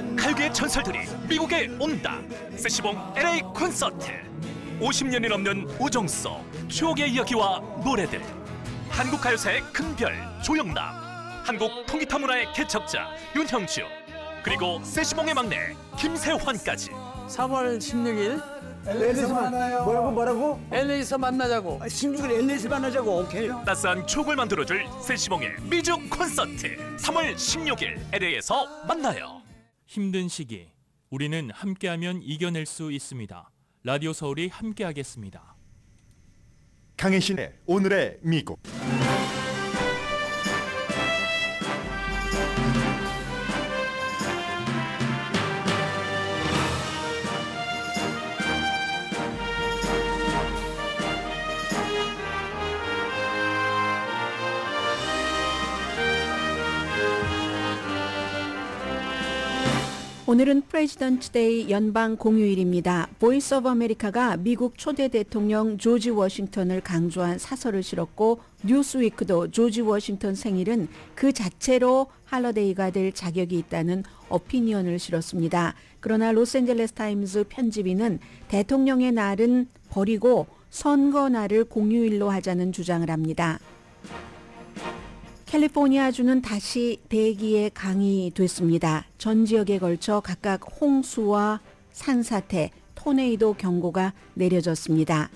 미국 칼국의 전설들이 미국에 온다 세시봉 LA 콘서트 50년이 넘는 우정 속 추억의 이야기와 노래들 한국 가요사의 큰 별 조영남 한국 통기타 문화의 개척자 윤형주 그리고 세시봉의 막내 김세환까지 3월 16일 LA에서 만나요. 뭐라고 뭐라고? LA에서 만나자고. 아, 16일 LA에서 만나자고. 오케이. 따스한 추을 만들어줄 세시봉의 미주 콘서트. 3월 16일 LA에서 만나요. 힘든 시기 우리는 함께하면 이겨낼 수 있습니다. 라디오 서울이 함께하겠습니다. 강혜신의 오늘의 미국. 오늘은 프레지던트 데이 연방 공휴일입니다. 보이스 오브 아메리카가 미국 초대 대통령 조지 워싱턴을 강조한 사설을 실었고 뉴스위크도 조지 워싱턴 생일은 그 자체로 할러데이가 될 자격이 있다는 어피니언을 실었습니다. 그러나 로스앤젤레스 타임즈 편집인은 대통령의 날은 버리고 선거 날을 공휴일로 하자는 주장을 합니다. 캘리포니아주는 다시 대기에 강이 됐습니다. 전 지역에 걸쳐 각각 홍수와 산사태, 토네이도 경고가 내려졌습니다.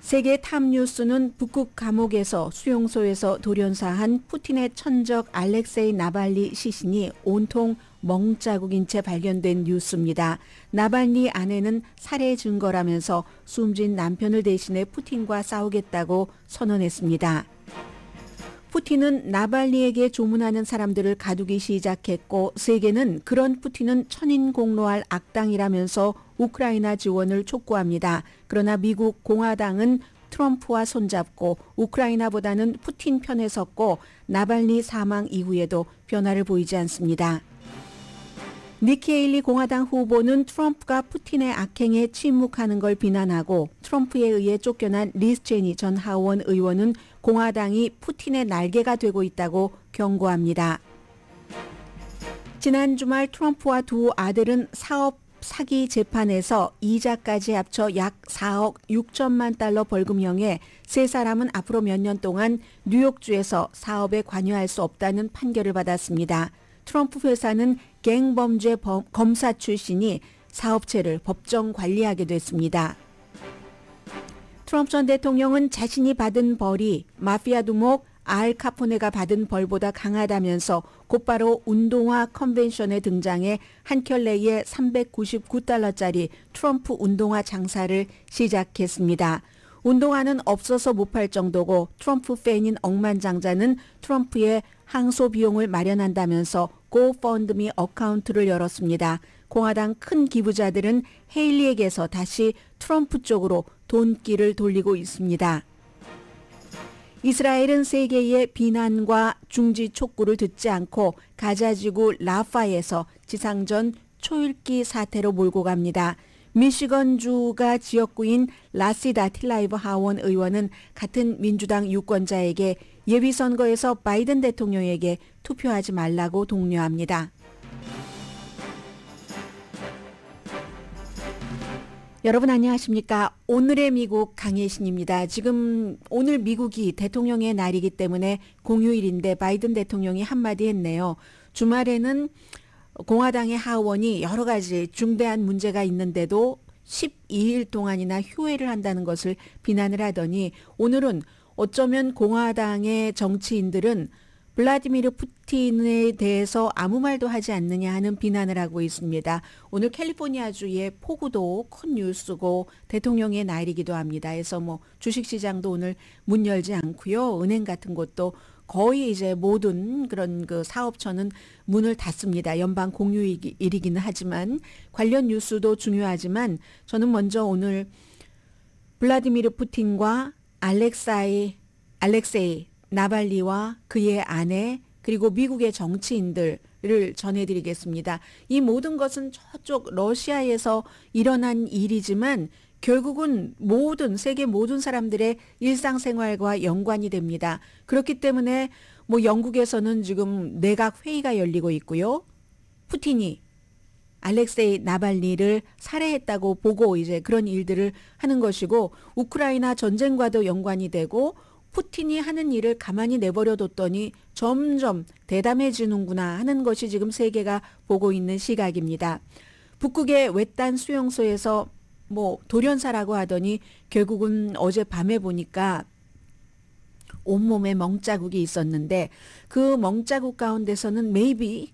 세계 탑뉴스는 북극 감옥에서 수용소에서 돌연사한 푸틴의 천적 알렉세이 나발리 시신이 온통 멍자국인 채 발견된 뉴스입니다. 나발리 아내는 살해 증거라면서 숨진 남편을 대신해 푸틴과 싸우겠다고 선언했습니다. 푸틴은 나발리에게 조문하는 사람들을 가두기 시작했고 세계는 그런 푸틴은 천인 공로할 악당이라면서 우크라이나 지원을 촉구합니다. 그러나 미국 공화당은 트럼프와 손잡고 우크라이나보다는 푸틴 편에 섰고 나발리 사망 이후에도 변화를 보이지 않습니다. 니케일리 공화당 후보는 트럼프가 푸틴의 악행에 침묵하는 걸 비난하고 트럼프에 의해 쫓겨난 리스 제니 전 하원 의원은 공화당이 푸틴의 날개가 되고 있다고 경고합니다. 지난 주말 트럼프와 두 아들은 사업 사기 재판에서 이자까지 합쳐 약 4억 6천만 달러 벌금형에 세 사람은 앞으로 몇 년 동안 뉴욕주에서 사업에 관여할 수 없다는 판결을 받았습니다. 트럼프 회사는 갱범죄 범, 검사 출신이 사업체를 법정 관리하게 됐습니다. 트럼프 전 대통령은 자신이 받은 벌이 마피아 두목 알 카포네가 받은 벌보다 강하다면서 곧바로 운동화 컨벤션에 등장해 한켤레에 399달러짜리 트럼프 운동화 장사를 시작했습니다. 운동화는 없어서 못 팔 정도고 트럼프 팬인 억만장자는 트럼프의 항소 비용을 마련한다면서 고펀드미 어카운트를 열었습니다. 공화당 큰 기부자들은 헤일리에게서 다시 트럼프 쪽으로 돈길을 돌리고 있습니다. 이스라엘은 세계의 비난과 중지 촉구를 듣지 않고 가자지구 라파에서 지상전 초읽기 사태로 몰고 갑니다. 미시건주가 지역구인 라시다 틸라이브 하원 의원은 같은 민주당 유권자에게 예비선거에서 바이든 대통령에게 투표하지 말라고 독려합니다. 여러분 안녕하십니까? 오늘의 미국 강혜신입니다. 지금 오늘 미국이 대통령의 날이기 때문에 공휴일인데 바이든 대통령이 한마디 했네요. 주말에는 공화당의 하원이 여러 가지 중대한 문제가 있는데도 12일 동안이나 휴회를 한다는 것을 비난을 하더니 오늘은 어쩌면 공화당의 정치인들은 블라디미르 푸틴에 대해서 아무 말도 하지 않느냐 하는 비난을 하고 있습니다. 오늘 캘리포니아주의 폭우도 큰 뉴스고 대통령의 날이기도 합니다. 그래서 뭐 주식시장도 오늘 문 열지 않고요. 은행 같은 곳도 거의 이제 모든 그런 그 사업처는 문을 닫습니다. 연방 공휴일이기는 하지만 관련 뉴스도 중요하지만 저는 먼저 오늘 블라디미르 푸틴과 알렉사이 알렉세이 나발리와 그의 아내 그리고 미국의 정치인들을 전해드리겠습니다. 이 모든 것은 저쪽 러시아에서 일어난 일이지만 결국은 모든 세계 모든 사람들의 일상생활과 연관이 됩니다. 그렇기 때문에 뭐 영국에서는 지금 내각 회의가 열리고 있고요. 푸틴이 알렉세이 나발리를 살해했다고 보고 이제 그런 일들을 하는 것이고 우크라이나 전쟁과도 연관이 되고 푸틴이 하는 일을 가만히 내버려뒀더니 점점 대담해지는구나 하는 것이 지금 세계가 보고 있는 시각입니다. 북극의 외딴 수용소에서 뭐 돌연사라고 하더니 결국은 어젯밤에 보니까 온몸에 멍자국이 있었는데 그 멍자국 가운데서는 메이비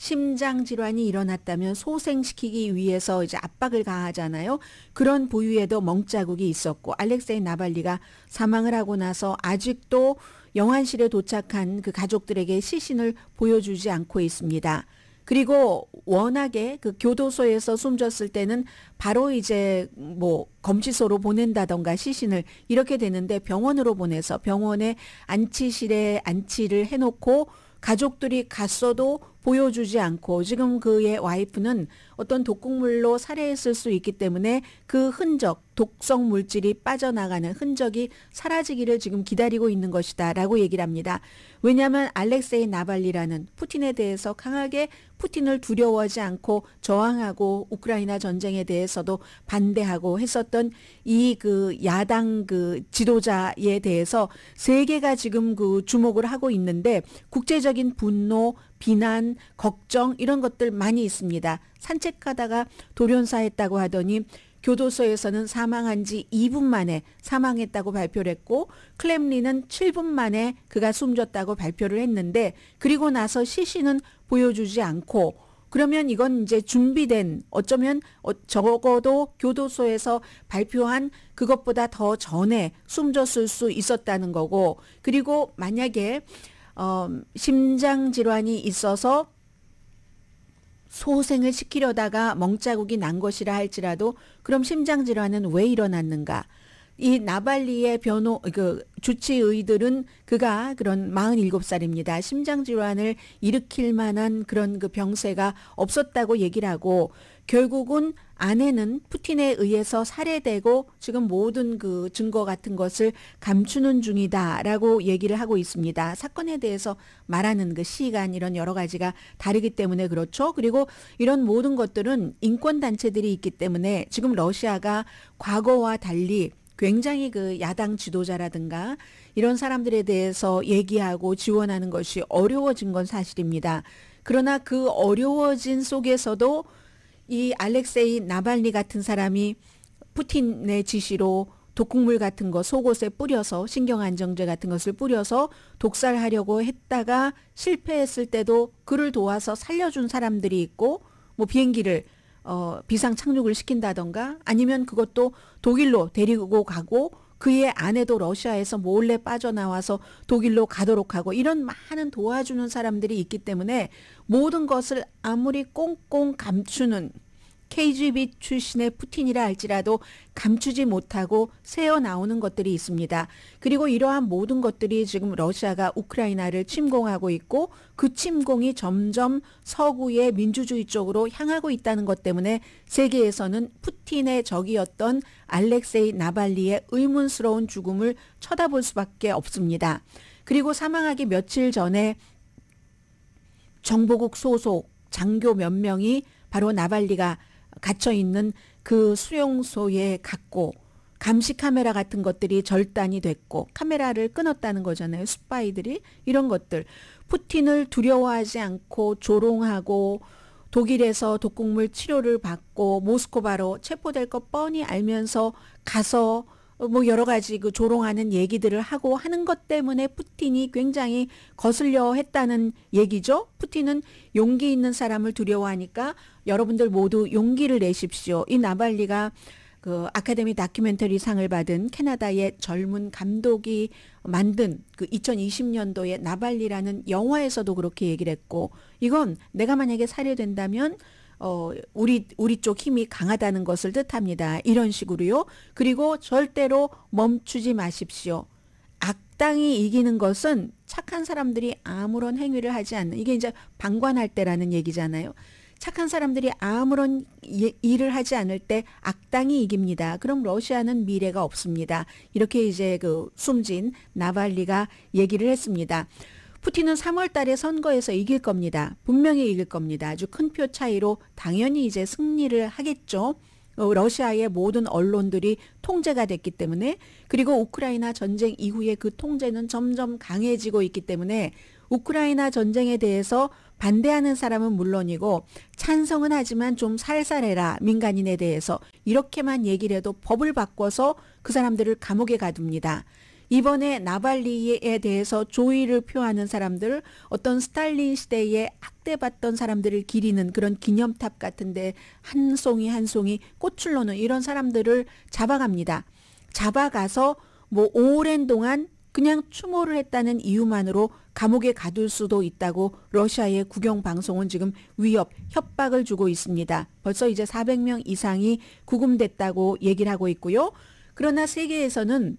심장 질환이 일어났다면 소생시키기 위해서 이제 압박을 가하잖아요. 그런 부위에도 멍자국이 있었고 알렉세이 나발리가 사망을 하고 나서 아직도 영안실에 도착한 그 가족들에게 시신을 보여주지 않고 있습니다. 그리고 워낙에 그 교도소에서 숨졌을 때는 바로 이제 뭐 검치소로 보낸다던가 시신을 이렇게 되는데 병원으로 보내서 병원에 안치실에 안치를 해놓고 가족들이 갔어도 보여주지 않고 지금 그의 와이프는 어떤 독극물로 살해했을 수 있기 때문에 그 흔적, 독성 물질이 빠져나가는 흔적이 사라지기를 지금 기다리고 있는 것이다 라고 얘기를 합니다. 왜냐하면 알렉세이 나발리라는 푸틴에 대해서 강하게 푸틴을 두려워하지 않고 저항하고 우크라이나 전쟁에 대해서도 반대하고 했었던 이 그 야당 그 지도자에 대해서 세계가 지금 그 주목을 하고 있는데 국제적인 분노, 비난, 걱정 이런 것들 많이 있습니다. 산책하다가 돌연사했다고 하더니 교도소에서는 사망한 지 2분 만에 사망했다고 발표를 했고 클램리는 7분 만에 그가 숨졌다고 발표를 했는데 그리고 나서 시신은 보여주지 않고 그러면 이건 이제 준비된 어쩌면 어, 적어도 교도소에서 발표한 그것보다 더 전에 숨졌을 수 있었다는 거고 그리고 만약에 어, 심장 질환이 있어서 소생을 시키려다가 멍자국이 난 것이라 할지라도 그럼 심장 질환은 왜 일어났는가? 이 나발리의 변호 그 주치의들은 그가 그런 47살입니다. 심장 질환을 일으킬 만한 그런 그 병세가 없었다고 얘기를 하고 결국은 아내는 푸틴에 의해서 살해되고 지금 모든 그 증거 같은 것을 감추는 중이다라고 얘기를 하고 있습니다. 사건에 대해서 말하는 그 시간 이런 여러 가지가 다르기 때문에 그렇죠. 그리고 이런 모든 것들은 인권 단체들이 있기 때문에 지금 러시아가 과거와 달리 굉장히 그 야당 지도자라든가 이런 사람들에 대해서 얘기하고 지원하는 것이 어려워진 건 사실입니다. 그러나 그 어려워진 속에서도 이 알렉세이 나발리 같은 사람이 푸틴의 지시로 독극물 같은 거 속옷에 뿌려서 신경안정제 같은 것을 뿌려서 독살하려고 했다가 실패했을 때도 그를 도와서 살려준 사람들이 있고 뭐 비행기를 어 비상 착륙을 시킨다던가 아니면 그것도 독일로 데리고 가고 그의 아내도 러시아에서 몰래 빠져나와서 독일로 가도록 하고 이런 많은 도와주는 사람들이 있기 때문에 모든 것을 아무리 꽁꽁 감추는 KGB 출신의 푸틴이라 할지라도 감추지 못하고 새어 나오는 것들이 있습니다. 그리고 이러한 모든 것들이 지금 러시아가 우크라이나를 침공하고 있고 그 침공이 점점 서구의 민주주의 쪽으로 향하고 있다는 것 때문에 세계에서는 푸틴의 적이었던 알렉세이 나발리의 의문스러운 죽음을 쳐다볼 수밖에 없습니다. 그리고 사망하기 며칠 전에 정보국 소속 장교 몇 명이 바로 나발리가 갇혀 있는 그 수용소에 갔고 감시 카메라 같은 것들이 절단이 됐고 카메라를 끊었다는 거잖아요. 스파이들이 이런 것들 푸틴을 두려워하지 않고 조롱하고 독일에서 독극물 치료를 받고 모스크바로 체포될 것 뻔히 알면서 가서 어, 뭐 여러 가지 그 조롱하는 얘기들을 하고 하는 것 때문에 푸틴이 굉장히 거슬려 했다는 얘기죠. 푸틴은 용기 있는 사람을 두려워하니까 여러분들 모두 용기를 내십시오. 이 나발리가 그 아카데미 다큐멘터리 상을 받은 캐나다의 젊은 감독이 만든 그 2020년도에 나발리라는 영화에서도 그렇게 얘기를 했고 이건 내가 만약에 살해된다면 어 우리 우리 쪽 힘이 강하다는 것을 뜻합니다. 이런 식으로요. 그리고 절대로 멈추지 마십시오. 악당이 이기는 것은 착한 사람들이 아무런 행위를 하지 않는 이게 이제 방관할 때라는 얘기잖아요. 착한 사람들이 아무런 예, 일을 하지 않을 때 악당이 이깁니다. 그럼 러시아는 미래가 없습니다. 이렇게 이제 그 숨진 나발리가 얘기를 했습니다. 푸틴은 3월 달에 선거에서 이길 겁니다. 분명히 이길 겁니다. 아주 큰 표 차이로 당연히 이제 승리를 하겠죠. 어, 러시아의 모든 언론들이 통제가 됐기 때문에 그리고 우크라이나 전쟁 이후에 그 통제는 점점 강해지고 있기 때문에 우크라이나 전쟁에 대해서 반대하는 사람은 물론이고 찬성은 하지만 좀 살살해라 민간인에 대해서 이렇게만 얘기를 해도 법을 바꿔서 그 사람들을 감옥에 가둡니다. 이번에 나발리에 대해서 조의를 표하는 사람들, 어떤 스탈린 시대에 학대받던 사람들을 기리는 그런 기념탑 같은데 한 송이 한 송이 꽃을 넣는 이런 사람들을 잡아갑니다. 잡아가서 뭐 오랜 동안 그냥 추모를 했다는 이유만으로 감옥에 가둘 수도 있다고 러시아의 국영 방송은 지금 위협, 협박을 주고 있습니다. 벌써 이제 400명 이상이 구금됐다고 얘기를 하고 있고요. 그러나 세계에서는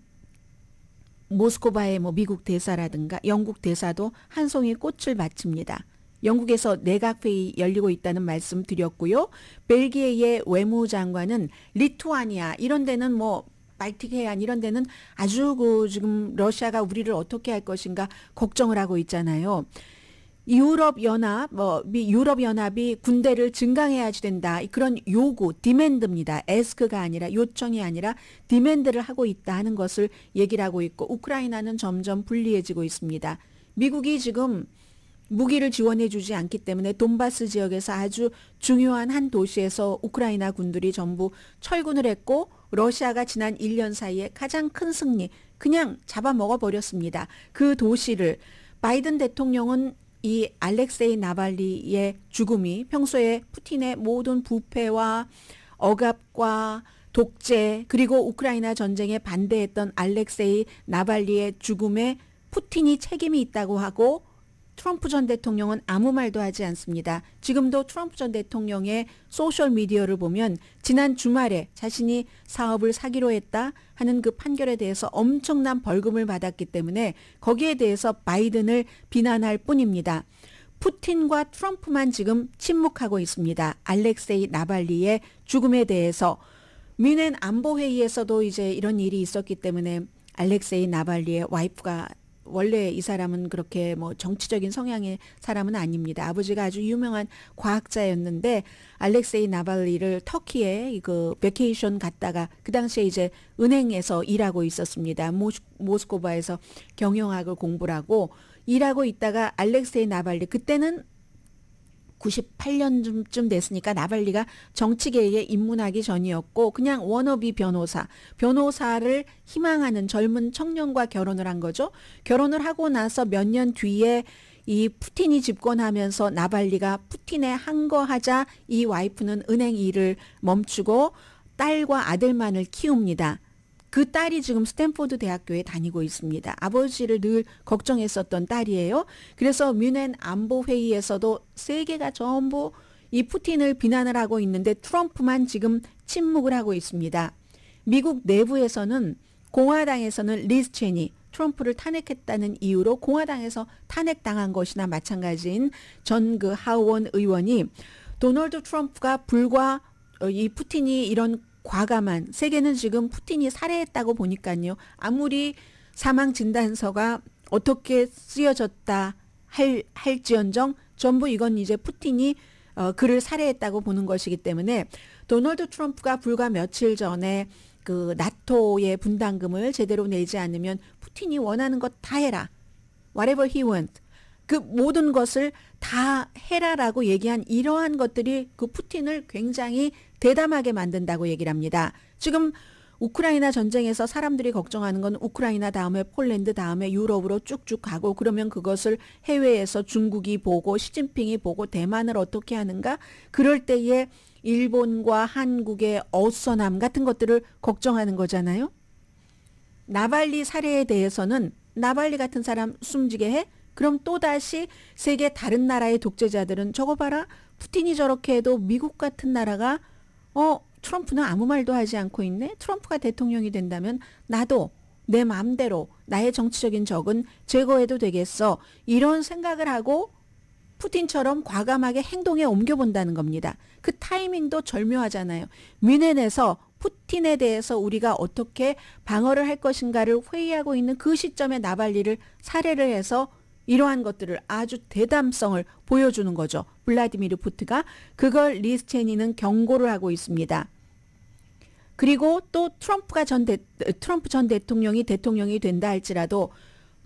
모스코바의 뭐 미국 대사라든가 영국 대사도 한 송이 꽃을 바칩니다. 영국에서 내각회의 열리고 있다는 말씀 드렸고요. 벨기에의 외무장관은 리투아니아 이런 데는 뭐 발틱 해안 이런 데는 아주 그 지금 러시아가 우리를 어떻게 할 것인가 걱정을 하고 있잖아요. 유럽 연합, 뭐 유럽 연합이 군대를 증강해야지 된다. 그런 요구, 디맨드입니다. 에스크가 아니라 요청이 아니라 디맨드를 하고 있다 하는 것을 얘기를 하고 있고 우크라이나는 점점 불리해지고 있습니다. 미국이 지금 무기를 지원해 주지 않기 때문에 돈바스 지역에서 아주 중요한 한 도시에서 우크라이나 군들이 전부 철군을 했고 러시아가 지난 1년 사이에 가장 큰 승리 그냥 잡아먹어 버렸습니다. 그 도시를 바이든 대통령은 이 알렉세이 나발리의 죽음이 평소에 푸틴의 모든 부패와 억압과 독재 그리고 우크라이나 전쟁에 반대했던 알렉세이 나발리의 죽음에 푸틴이 책임이 있다고 하고 트럼프 전 대통령은 아무 말도 하지 않습니다. 지금도 트럼프 전 대통령의 소셜 미디어를 보면 지난 주말에 자신이 사업을 사기로 했다 하는 그 판결에 대해서 엄청난 벌금을 받았기 때문에 거기에 대해서 바이든을 비난할 뿐입니다. 푸틴과 트럼프만 지금 침묵하고 있습니다. 알렉세이 나발리의 죽음에 대해서 미헨 안보회의에서도 이제 이런 일이 있었기 때문에 알렉세이 나발리의 와이프가 원래 이 사람은 그렇게 뭐 정치적인 성향의 사람은 아닙니다. 아버지가 아주 유명한 과학자였는데 알렉세이 나발리를 터키에 그 베케이션 갔다가 그 당시에 이제 은행에서 일하고 있었습니다. 모스, 모코바에서 경영학을 공부하고 일하고 있다가 알렉세이 나발리 그때는 98년쯤 됐으니까 나발리가 정치계에 입문하기 전이었고 그냥 워너비 변호사, 변호사를 희망하는 젊은 청년과 결혼을 한 거죠. 결혼을 하고 나서 몇 년 뒤에 이 푸틴이 집권하면서 나발리가 푸틴에항거하자이 와이프는 은행 일을 멈추고 딸과 아들만을 키웁니다. 그 딸이 지금 스탠포드 대학교에 다니고 있습니다. 아버지를 늘 걱정했었던 딸이에요. 그래서 뮌헨 안보 회의에서도 세계가 전부 이 푸틴을 비난을 하고 있는데 트럼프만 지금 침묵을 하고 있습니다. 미국 내부에서는 공화당에서는 리스 체니 트럼프를 탄핵했다는 이유로 공화당에서 탄핵당한 것이나 마찬가지인 전 그 하원 의원이 도널드 트럼프가 불과 어, 이 푸틴이 이런 과감한 세계는 지금 푸틴이 살해했다고 보니까요. 아무리 사망 진단서가 어떻게 쓰여졌다 할 할지언정 전부 이건 이제 푸틴이 어, 그를 살해했다고 보는 것이기 때문에 도널드 트럼프가 불과 며칠 전에 그 나토의 분담금을 제대로 내지 않으면 푸틴이 원하는 것 다 해라. whatever he w a n t 그 모든 것을 다 해라라고 얘기한 이러한 것들이 그 푸틴을 굉장히 대담하게 만든다고 얘기를 합니다. 지금 우크라이나 전쟁에서 사람들이 걱정하는 건 우크라이나 다음에 폴란드 다음에 유럽으로 쭉쭉 가고 그러면 그것을 해외에서 중국이 보고 시진핑이 보고 대만을 어떻게 하는가 그럴 때에 일본과 한국의 어선함 같은 것들을 걱정하는 거잖아요. 나발리 사례에 대해서는 나발리 같은 사람 숨지게 해? 그럼 또다시 세계 다른 나라의 독재자들은 저거 봐라. 푸틴이 저렇게 해도 미국 같은 나라가 어, 트럼프는 아무 말도 하지 않고 있네? 트럼프가 대통령이 된다면 나도 내 마음대로 나의 정치적인 적은 제거해도 되겠어. 이런 생각을 하고 푸틴처럼 과감하게 행동에 옮겨본다는 겁니다. 그 타이밍도 절묘하잖아요. 미넨에서 푸틴에 대해서 우리가 어떻게 방어를 할 것인가를 회의하고 있는 그 시점에 나발리를 사례를 해서 이러한 것들을 아주 대담성을 보여주는 거죠. 블라디미르 푸트가 그걸 리스 체니는 경고를 하고 있습니다. 그리고 또 트럼프가 전 대, 트럼프 전 대통령이 대통령이 된다 할지라도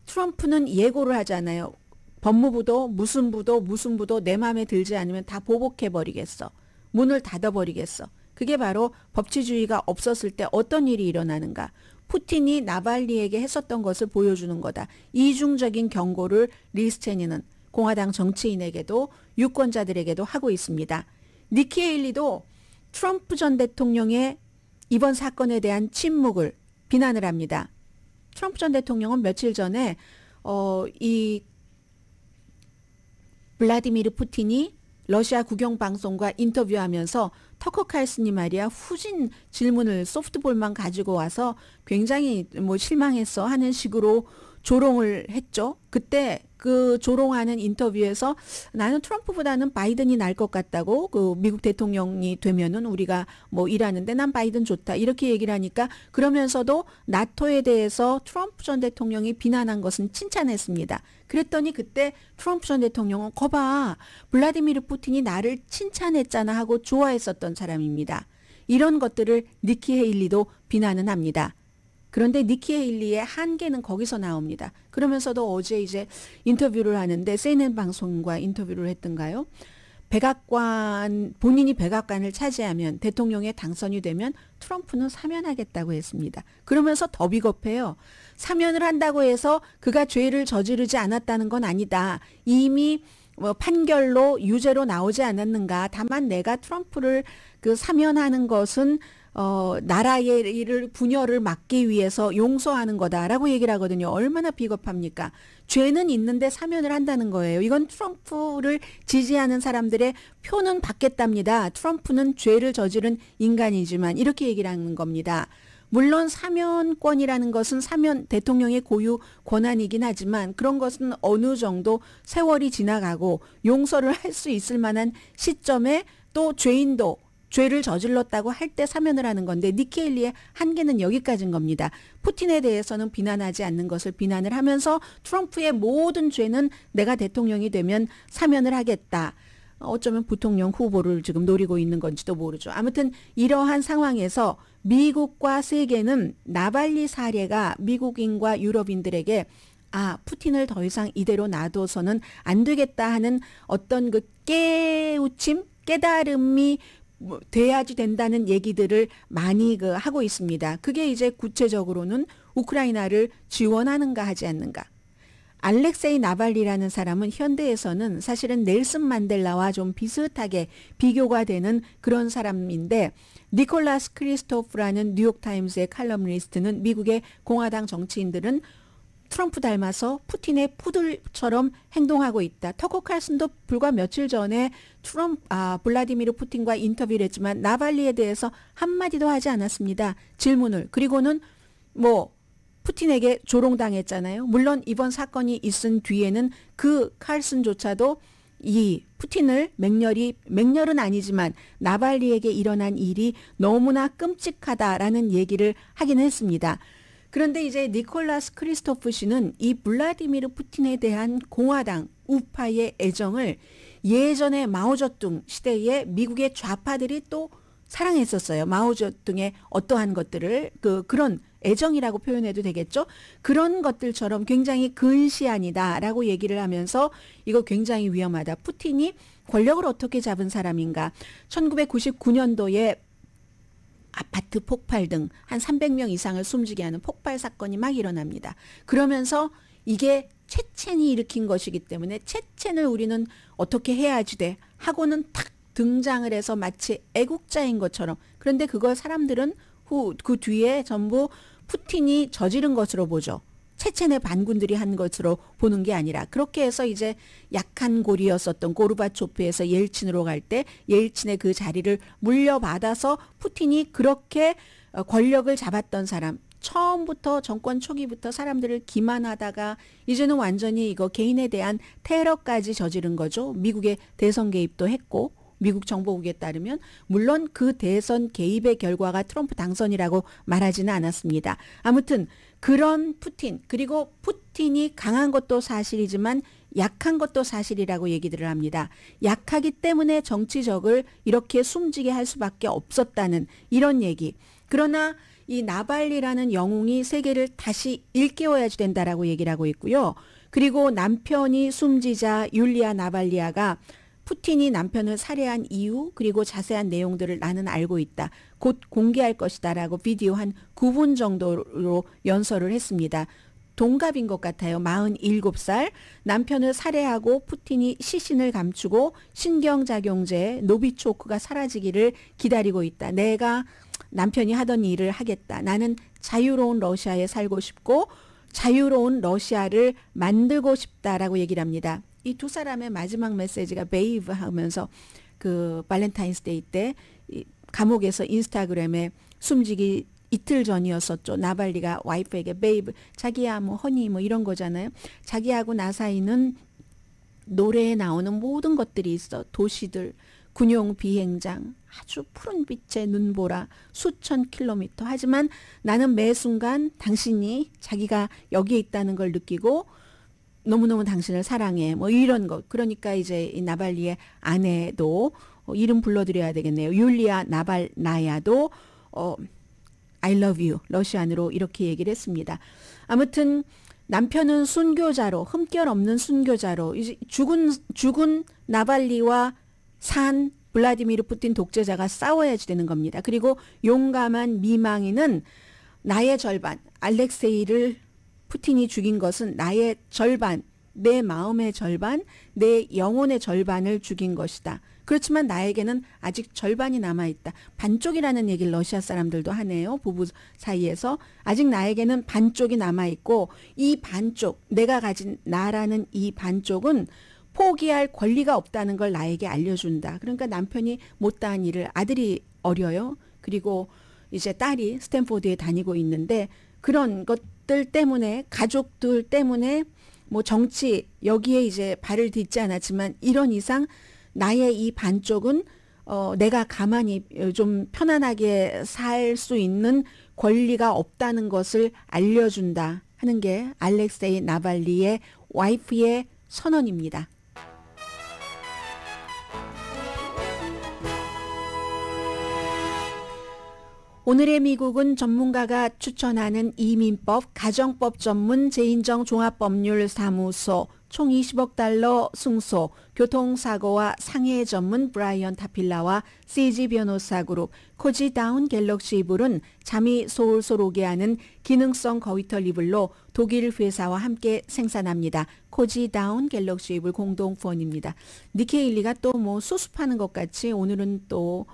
트럼프는 예고를 하잖아요. 법무부도 무슨 부도 무슨 부도 내 마음에 들지 않으면 다 보복해 버리겠어. 문을 닫아 버리겠어. 그게 바로 법치주의가 없었을 때 어떤 일이 일어나는가. 푸틴이 나발리에게 했었던 것을 보여주는 거다. 이중적인 경고를 리스체니는 공화당 정치인에게도 유권자들에게도 하고 있습니다. 니키 에일리도 트럼프 전 대통령의 이번 사건에 대한 침묵을 비난을 합니다. 트럼프 전 대통령은 며칠 전에 어, 이 블라디미르 푸틴이 러시아 국영 방송과 인터뷰하면서 터커 칼슨이 말이야 후진 질문을 소프트볼만 가지고 와서 굉장히 뭐 실망했어 하는 식으로 조롱을 했죠. 그때 그 조롱하는 인터뷰에서 나는 트럼프보다는 바이든이 날 것 같다고 그 미국 대통령이 되면은 우리가 뭐 일하는데 난 바이든 좋다 이렇게 얘기를 하니까 그러면서도 나토에 대해서 트럼프 전 대통령이 비난한 것은 칭찬했습니다. 그랬더니 그때 트럼프 전 대통령은 거봐 블라디미르 푸틴이 나를 칭찬했잖아 하고 좋아했었던 사람입니다. 이런 것들을 니키 헤일리도 비난은 합니다. 그런데 니키 헤일리의 한계는 거기서 나옵니다. 그러면서도 어제 이제 인터뷰를 하는데 CNN 방송과 인터뷰를 했던가요? 백악관 본인이 백악관을 차지하면 대통령에 당선이 되면 트럼프는 사면하겠다고 했습니다. 그러면서 더 비겁해요. 사면을 한다고 해서 그가 죄를 저지르지 않았다는 건 아니다. 이미 뭐 판결로 유죄로 나오지 않았는가. 다만 내가 트럼프를 그 사면하는 것은 어, 나라의 일을 분열을 막기 위해서 용서하는 거다라고 얘기를 하거든요. 얼마나 비겁합니까? 죄는 있는데 사면을 한다는 거예요. 이건 트럼프를 지지하는 사람들의 표는 받겠답니다. 트럼프는 죄를 저지른 인간이지만 이렇게 얘기를 하는 겁니다. 물론 사면권이라는 것은 사면 대통령의 고유 권한이긴 하지만 그런 것은 어느 정도 세월이 지나가고 용서를 할 수 있을 만한 시점에 또 죄인도 죄를 저질렀다고 할 때 사면을 하는 건데 니케일리의 한계는 여기까지인 겁니다. 푸틴에 대해서는 비난하지 않는 것을 비난을 하면서 트럼프의 모든 죄는 내가 대통령이 되면 사면을 하겠다. 어, 어쩌면 부통령 후보를 지금 노리고 있는 건지도 모르죠. 아무튼 이러한 상황에서 미국과 세계는 나발리 사례가 미국인과 유럽인들에게 아, 푸틴을 더 이상 이대로 놔둬서는 안 되겠다 하는 어떤 그 깨우침, 깨달음이 뭐 돼야지 된다는 얘기들을 많이 그 하고 있습니다. 그게 이제 구체적으로는 우크라이나를 지원하는가 하지 않는가. 알렉세이 나발리라는 사람은 현대에서는 사실은 넬슨 만델라와 좀 비슷하게 비교가 되는 그런 사람인데 니콜라스 크리스토프라는 뉴욕타임스의 칼럼니스트는 미국의 공화당 정치인들은 트럼프 닮아서 푸틴의 푸들처럼 행동하고 있다. 터코 칼슨도 불과 며칠 전에 트럼 아 블라디미르 푸틴과 인터뷰를 했지만 나발리에 대해서 한마디도 하지 않았습니다. 질문을 그리고는 뭐 푸틴에게 조롱당했잖아요. 물론 이번 사건이 있은 뒤에는 그 칼슨조차도 이 푸틴을 맹렬히 맹렬은 아니지만 나발리에게 일어난 일이 너무나 끔찍하다라는 얘기를 하긴 했습니다. 그런데 이제 니콜라스 크리스토프 씨는 이 블라디미르 푸틴에 대한 공화당 우파의 애정을 예전의 마오쩌둥 시대의 미국의 좌파들이 또 사랑했었어요. 마오쩌둥의 어떠한 것들을 그 그런 애정이라고 표현해도 되겠죠. 그런 것들처럼 굉장히 근시안이다라고 얘기를 하면서 이거 굉장히 위험하다. 푸틴이 권력을 어떻게 잡은 사람인가. 1999년도에 아파트 폭발 등 한 300명 이상을 숨지게 하는 폭발 사건이 막 일어납니다. 그러면서 이게 채첸이 일으킨 것이기 때문에 채첸을 우리는 어떻게 해야지 돼 하고는 탁 등장을 해서 마치 애국자인 것처럼 그런데 그걸 사람들은 후, 그 뒤에 전부 푸틴이 저지른 것으로 보죠. 체첸의 반군들이 한 것으로 보는 게 아니라 그렇게 해서 이제 약한 고리였었던 고르바초프에서 옐친으로 갈 때 옐친의 그 자리를 물려받아서 푸틴이 그렇게 어, 권력을 잡았던 사람 처음부터 정권 초기부터 사람들을 기만하다가 이제는 완전히 이거 개인에 대한 테러까지 저지른 거죠. 미국의 대선 개입도 했고 미국 정보국에 따르면 물론 그 대선 개입의 결과가 트럼프 당선이라고 말하지는 않았습니다. 아무튼 그런 푸틴 그리고 푸틴이 강한 것도 사실이지만 약한 것도 사실이라고 얘기들을 합니다. 약하기 때문에 정치적을 이렇게 숨지게 할 수밖에 없었다는 이런 얘기. 그러나 이 나발리라는 영웅이 세계를 다시 일깨워야지 된다라고 얘기를 하고 있고요. 그리고 남편이 숨지자 율리아 나발리아가 푸틴이 남편을 살해한 이유 그리고 자세한 내용들을 나는 알고 있다. 곧 공개할 것이다라고 비디오 한 9분 정도로 연설을 했습니다. 동갑인 것 같아요. 47살. 남편을 살해하고 푸틴이 시신을 감추고 신경작용제 노비초크가 사라지기를 기다리고 있다. 내가 남편이 하던 일을 하겠다. 나는 자유로운 러시아에 살고 싶고 자유로운 러시아를 만들고 싶다라고 얘기를 합니다. 이두 사람의 마지막 메시지가 베이브 하면서 그 발렌타인스데이 때 감옥에서 인스타그램에 숨지기 이틀 전이었었죠. 나발리가 와이프에게 베이브 자기야 뭐 허니 뭐 이런 거잖아요. 자기하고 나 사이는 노래에 나오는 모든 것들이 있어. 도시들, 군용 비행장, 아주 푸른 빛의 눈보라, 수천 킬로미터. 하지만 나는 매 순간 당신이 자기가 여기에 있다는 걸 느끼고 너무너무 당신을 사랑해. 뭐 이런 거. 그러니까 이제 이 나발리의 아내도 어, 이름 불러드려야 되겠네요. 율리아 나발나야도 어, I love you. 러시안으로 이렇게 얘기를 했습니다. 아무튼 남편은 순교자로, 흠결 없는 순교자로, 이제 죽은, 죽은 나발리와 산 블라디미르 푸틴 독재자가 싸워야지 되는 겁니다. 그리고 용감한 미망인은 나의 절반, 알렉세이를 푸틴이 죽인 것은 나의 절반, 내 마음의 절반, 내 영혼의 절반을 죽인 것이다. 그렇지만 나에게는 아직 절반이 남아있다. 반쪽이라는 얘기를 러시아 사람들도 하네요. 부부 사이에서. 아직 나에게는 반쪽이 남아있고, 이 반쪽, 내가 가진 나라는 이 반쪽은 포기할 권리가 없다는 걸 나에게 알려준다. 그러니까 남편이 못다한 일을 아들이 어려요. 그리고 이제 딸이 스탠포드에 다니고 있는데, 그런 것 가족들 때문에 가족들 때문에 뭐 정치 여기에 이제 발을 딛지 않았지만 이런 이상 나의 이 반쪽은 어 내가 가만히 좀 편안하게 살 수 있는 권리가 없다는 것을 알려준다 하는 게 알렉세이 나발리의 와이프의 선언입니다. 오늘의 미국은 전문가가 추천하는 이민법 가정법 전문 재인정 종합법률 사무소 총 20억 달러 승소 교통사고와 상해 전문 브라이언 타필라와 CG 변호사 그룹 코지다운 갤럭시 이불은 잠이 소울솔 오게 하는 기능성 거위털 이불로 독일 회사와 함께 생산합니다. 코지다운 갤럭시 이불 공동 후원입니다. 니케일리가 또 뭐 수습하는 것 같이 오늘은 또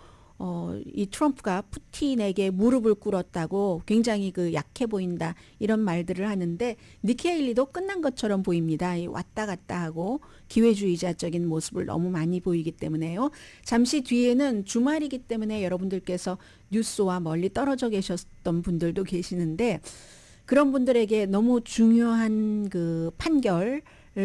어, 이 트럼프가 푸틴에게 무릎을 꿇었다고 굉장히 그 약해 보인다 이런 말들을 하는데 니케일리도 끝난 것처럼 보입니다. 왔다 갔다 하고 기회주의자적인 모습을 너무 많이 보이기 때문에요. 잠시 뒤에는 주말이기 때문에 여러분들께서 뉴스와 멀리 떨어져 계셨던 분들도 계시는데 그런 분들에게 너무 중요한 그 판결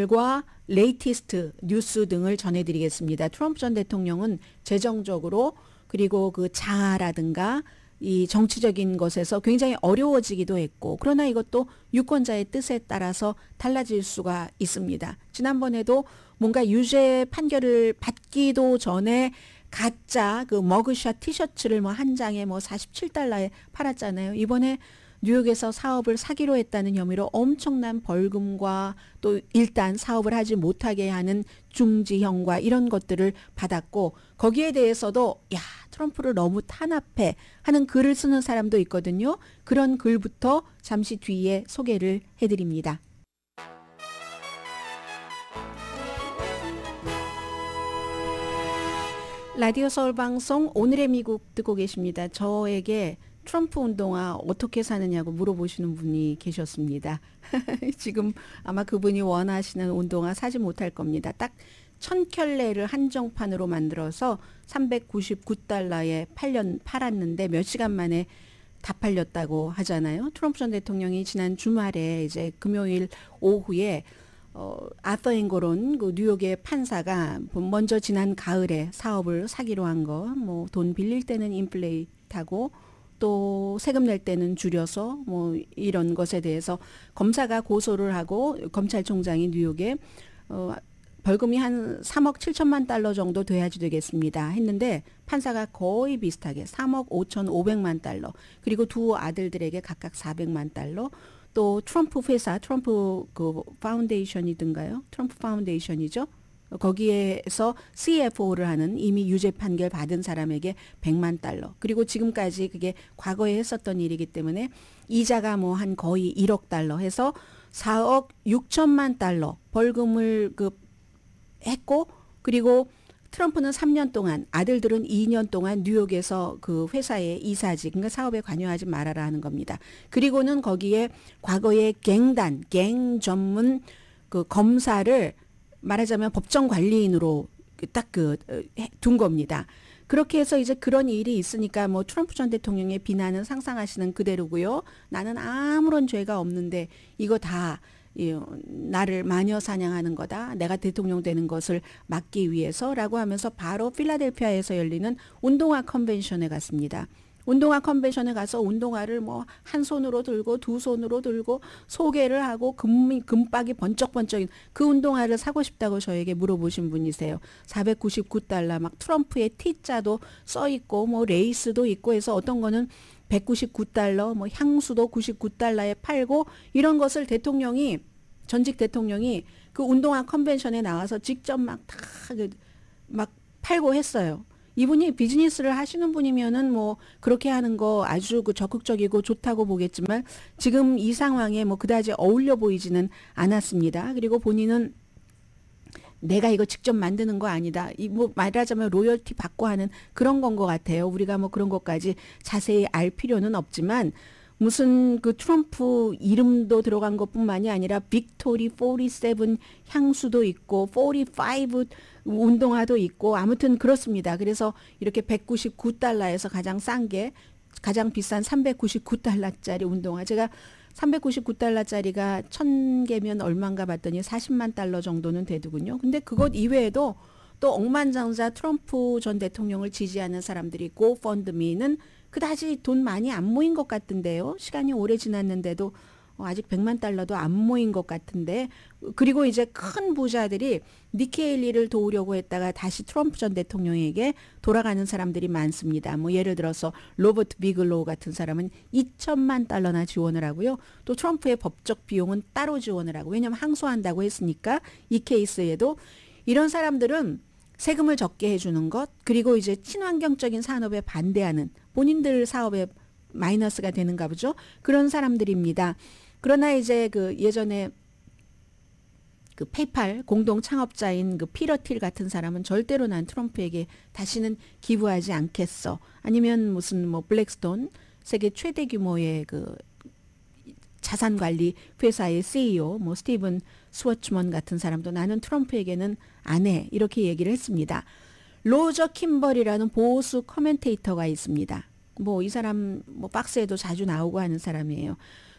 과 레이티스트 뉴스 등을 전해드리겠습니다. 트럼프 전 대통령은 재정적으로 그리고 그 자아라든가 이 정치적인 것에서 굉장히 어려워지기도 했고 그러나 이것도 유권자의 뜻에 따라서 달라질 수가 있습니다. 지난번에도 뭔가 유죄 판결을 받기도 전에 가짜 그 머그샷 티셔츠를 뭐 한 장에 뭐 47달러에 팔았잖아요. 이번에 뉴욕에서 사업을 사기로 했다는 혐의로 엄청난 벌금과 또 일단 사업을 하지 못하게 하는 중지형과 이런 것들을 받았고 거기에 대해서도 야 트럼프를 너무 탄압해 하는 글을 쓰는 사람도 있거든요. 그런 글부터 잠시 뒤에 소개를 해드립니다. 라디오 서울 방송 오늘의 미국 듣고 계십니다. 저에게 트럼프 운동화 어떻게 사느냐고 물어보시는 분이 계셨습니다. 지금 아마 그분이 원하시는 운동화 사지 못할 겁니다. 딱 천 켤레를 한정판으로 만들어서 399달러에 팔렸, 팔았는데 몇 시간 만에 다 팔렸다고 하잖아요. 트럼프 전 대통령이 지난 주말에 이제 금요일 오후에 어, 아서 앵거론 그 뉴욕의 판사가 뭐 먼저 지난 가을에 사업을 사기로 한 거, 뭐 돈 빌릴 때는 인플레이트하고 또 세금 낼 때는 줄여서 뭐 이런 것에 대해서 검사가 고소를 하고 검찰총장이 뉴욕에 어 벌금이 한 3억 7천만 달러 정도 돼야지 되겠습니다. 했는데 판사가 거의 비슷하게 3억 5천 5백만 달러 그리고 두 아들들에게 각각 4백만 달러 또 트럼프 회사 트럼프 그 파운데이션이든가요? 트럼프 파운데이션이죠. 거기에서 CFO를 하는 이미 유죄 판결 받은 사람에게 100만 달러. 그리고 지금까지 그게 과거에 했었던 일이기 때문에 이자가 뭐 한 거의 1억 달러 해서 4억 6천만 달러 벌금을 그 했고 그리고 트럼프는 3년 동안 아들들은 2년 동안 뉴욕에서 그 회사의 이사직 그러니까 사업에 관여하지 말아라 하는 겁니다. 그리고는 거기에 과거의 갱단, 갱 전문 그 검사를 말하자면 법정 관리인으로 딱그둔 어, 겁니다. 그렇게 해서 이제 그런 일이 있으니까 뭐 트럼프 전 대통령의 비난은 상상하시는 그대로고요. 나는 아무런 죄가 없는데 이거 다 나를 마녀 사냥하는 거다. 내가 대통령 되는 것을 막기 위해서라고 하면서 바로 필라델피아에서 열리는 운동화 컨벤션에 갔습니다. 운동화 컨벤션에 가서 운동화를 뭐 한 손으로 들고 두 손으로 들고 소개를 하고 금, 금박이 번쩍번쩍인 그 운동화를 사고 싶다고 저에게 물어보신 분이세요. 499달러 막 트럼프의 T자도 써 있고 뭐 레이스도 있고 해서 어떤 거는 199달러 뭐 향수도 99달러에 팔고 이런 것을 대통령이 전직 대통령이 그 운동화 컨벤션에 나와서 직접 막 다막 그 막 팔고 했어요. 이분이 비즈니스를 하시는 분이면은 뭐 그렇게 하는 거 아주 그 적극적이고 좋다고 보겠지만 지금 이 상황에 뭐 그다지 어울려 보이지는 않았습니다. 그리고 본인은 내가 이거 직접 만드는 거 아니다. 이 뭐 말하자면 로열티 받고 하는 그런 건 것 같아요. 우리가 뭐 그런 것까지 자세히 알 필요는 없지만 무슨 그 트럼프 이름도 들어간 것뿐만이 아니라 빅토리 47 향수도 있고 45 운동화도 있고 아무튼 그렇습니다. 그래서 이렇게 199달러에서 가장 싼 게 가장 비싼 399달러짜리 운동화. 제가 399달러짜리가 1000개면 얼마인가 봤더니 40만 달러 정도는 되더군요. 근데 그것 이외에도 또 억만장자 트럼프 전 대통령을 지지하는 사람들이 고펀드미는 그다지 돈 많이 안 모인 것 같은데요. 시간이 오래 지났는데도 어, 아직 100만 달러도 안 모인 것 같은데 그리고 이제 큰 부자들이 니케일리를 도우려고 했다가 다시 트럼프 전 대통령에게 돌아가는 사람들이 많습니다. 뭐 예를 들어서 로버트 비글로우 같은 사람은 2천만 달러나 지원을 하고요. 또 트럼프의 법적 비용은 따로 지원을 하고 왜냐면 하 항소한다고 했으니까 이 케이스에도 이런 사람들은 세금을 적게 해주는 것 그리고 이제 친환경적인 산업에 반대하는 본인들 사업에 마이너스가 되는가 보죠. 그런 사람들입니다. 그러나 이제 그 예전에 그 페이팔 공동 창업자인 그 피러틸 같은 사람은 절대로 난 트럼프에게 다시는 기부하지 않겠어. 아니면 무슨 뭐 블랙스톤 세계 최대 규모의 그 자산 관리 회사의 CEO 뭐 스티븐 스워츠먼 같은 사람도 나는 트럼프에게는 안 해. 이렇게 얘기를 했습니다. 로저 킴벌이라는 보수 커멘테이터가 있습니다. 뭐 이 사람 뭐 박스에도 자주 나오고 하는 사람이에요.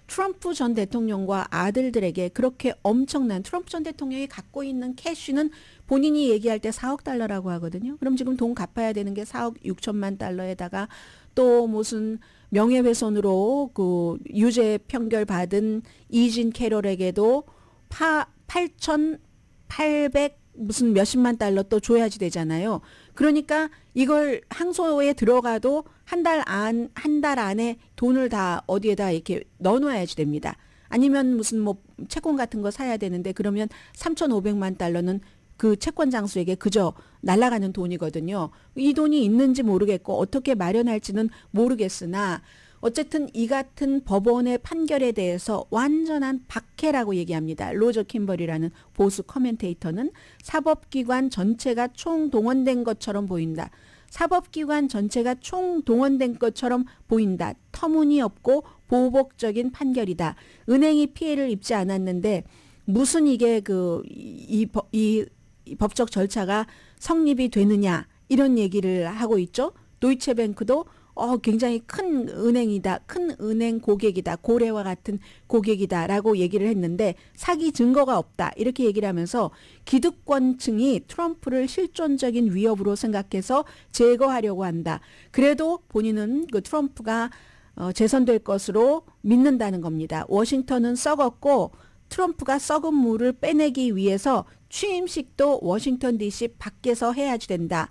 트럼프 전 대통령과 아들들에게 그렇게 엄청난 트럼프 전 대통령이 갖고 있는 캐쉬는 본인이 얘기할 때 4억 달러라고 하거든요. 그럼 지금 돈 갚아야 되는 게 4억 6천만 달러에다가 또 무슨 명예훼손으로 그 유죄 판결 받은 이진 캐롤에게도파8,800 무슨 몇십만 달러 또 줘야지 되잖아요. 그러니까 이걸 항소에 들어가도 한 달 안, 한 달 안에 돈을 다 어디에다 이렇게 넣어놔야지 됩니다. 아니면 무슨 뭐 채권 같은 거 사야 되는데 그러면 3,500만 달러는 그 채권 장수에게 그저 날아가는 돈이거든요. 이 돈이 있는지 모르겠고 어떻게 마련할지는 모르겠으나 어쨌든 이 같은 법원의 판결에 대해서 완전한 박해라고 얘기합니다. 로저 킴버리라는 보수 커멘테이터는 사법기관 전체가 총동원된 것처럼 보인다. 사법기관 전체가 총동원된 것처럼 보인다. 터무니없고 보복적인 판결이다. 은행이 피해를 입지 않았는데 무슨 이게 그이 이, 이 법적 절차가 성립이 되느냐 이런 얘기를 하고 있죠. 도이체뱅크도 어, 굉장히 큰 은행이다, 큰 은행 고객이다, 고래와 같은 고객이다라고 얘기를 했는데 사기 증거가 없다 이렇게 얘기를 하면서 기득권층이 트럼프를 실존적인 위협으로 생각해서 제거하려고 한다. 그래도 본인은 그 트럼프가 어, 재선될 것으로 믿는다는 겁니다. 워싱턴은 썩었고 트럼프가 썩은 물을 빼내기 위해서 취임식도 워싱턴 DC 밖에서 해야지 된다.